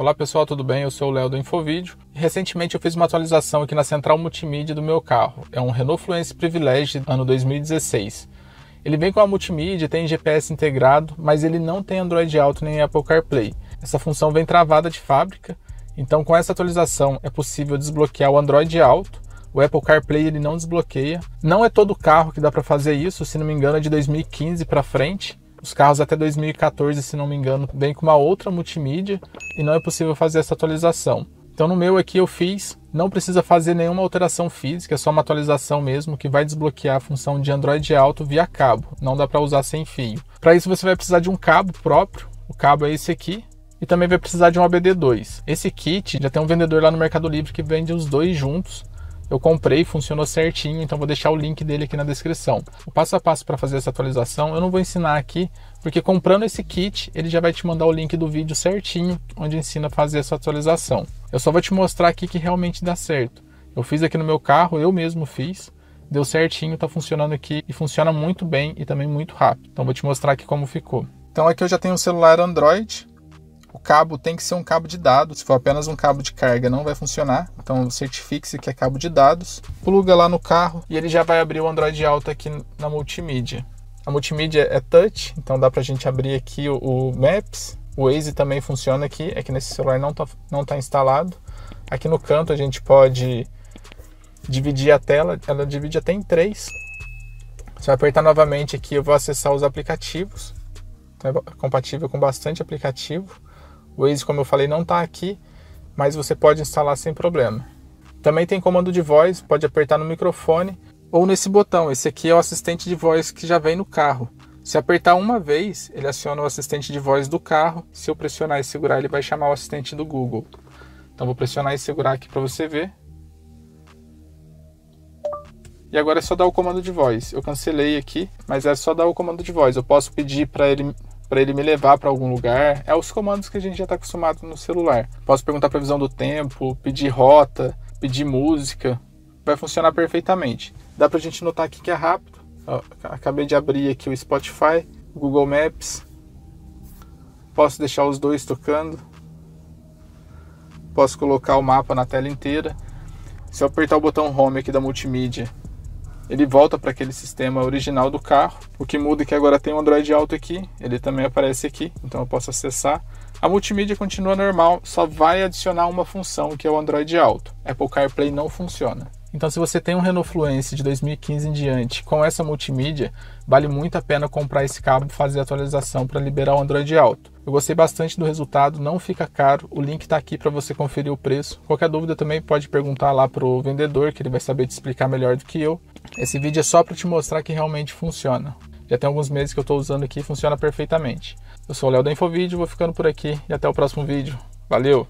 Olá pessoal, tudo bem? Eu sou o Léo do Infovídeo. Recentemente eu fiz uma atualização aqui na central multimídia do meu carro. É um Renault Fluence Privilege ano 2016. Ele vem com a multimídia, tem GPS integrado, mas ele não tem Android Auto nem Apple CarPlay. Essa função vem travada de fábrica, então com essa atualização é possível desbloquear o Android Auto. O Apple CarPlay ele não desbloqueia. Não é todo carro que dá para fazer isso, se não me engano é de 2015 para frente os carros até 2014, se não me engano, vêm com uma outra multimídia e não é possível fazer essa atualização. Então no meu aqui eu fiz, não precisa fazer nenhuma alteração física, é só uma atualização mesmo que vai desbloquear a função de Android Auto via cabo, não dá para usar sem fio. Para isso você vai precisar de um cabo próprio, o cabo é esse aqui, e também vai precisar de um ABD2. Esse kit já tem um vendedor lá no Mercado Livre que vende os dois juntos eu comprei, funcionou certinho, então vou deixar o link dele aqui na descrição. O passo a passo para fazer essa atualização eu não vou ensinar aqui, porque comprando esse kit, ele já vai te mandar o link do vídeo certinho, onde ensina a fazer essa atualização. Eu só vou te mostrar aqui que realmente dá certo. Eu fiz aqui no meu carro, eu mesmo fiz, deu certinho, está funcionando aqui e funciona muito bem e também muito rápido. Então vou te mostrar aqui como ficou. Então aqui eu já tenho um celular Android, o cabo tem que ser um cabo de dados, se for apenas um cabo de carga não vai funcionar, então certifique-se que é cabo de dados, pluga lá no carro e ele já vai abrir o Android Auto aqui na multimídia. A multimídia é touch, então dá para a gente abrir aqui o, o, Maps, o Waze também funciona aqui, é que nesse celular não está não tá instalado. Aqui no canto a gente pode dividir a tela, ela divide até em três. Você vai apertar novamente aqui, eu vou acessar os aplicativos. Então é compatível com bastante aplicativo. O Waze, como eu falei, não está aqui, mas você pode instalar sem problema. Também tem comando de voz, pode apertar no microfone ou nesse botão. Esse aqui é o assistente de voz que já vem no carro. Se apertar uma vez, ele aciona o assistente de voz do carro. Se eu pressionar e segurar, ele vai chamar o assistente do Google. Então vou pressionar e segurar aqui para você ver. E agora é só dar o comando de voz. Eu cancelei aqui, mas é só dar o comando de voz. Eu posso pedir para ele para ele me levar para algum lugar. É os comandos que a gente já está acostumado no celular. Posso perguntar a previsão do tempo, pedir rota, pedir música. Vai funcionar perfeitamente. Dá para a gente notar aqui que é rápido. acabei de abrir aqui o Spotify, Google Maps. Posso deixar os dois tocando. Posso colocar o mapa na tela inteira. Se eu apertar o botão Home aqui da multimídia, ele volta para aquele sistema original do carro. O que muda é que agora tem o Android Auto aqui, ele também aparece aqui, então eu posso acessar. A multimídia continua normal, só vai adicionar uma função que é o Android Auto. Apple CarPlay não funciona. Então, se você tem um Renault Fluence de 2015 em diante com essa multimídia, vale muito a pena comprar esse cabo e fazer a atualização para liberar o Android Auto. Eu gostei bastante do resultado, não fica caro. O link está aqui para você conferir o preço. Qualquer dúvida também pode perguntar lá para o vendedor, que ele vai saber te explicar melhor do que eu. Esse vídeo é só para te mostrar que realmente funciona. Já tem alguns meses que eu estou usando aqui e funciona perfeitamente. Eu sou o Léo da Infovídeo, vou ficando por aqui e até o próximo vídeo. Valeu!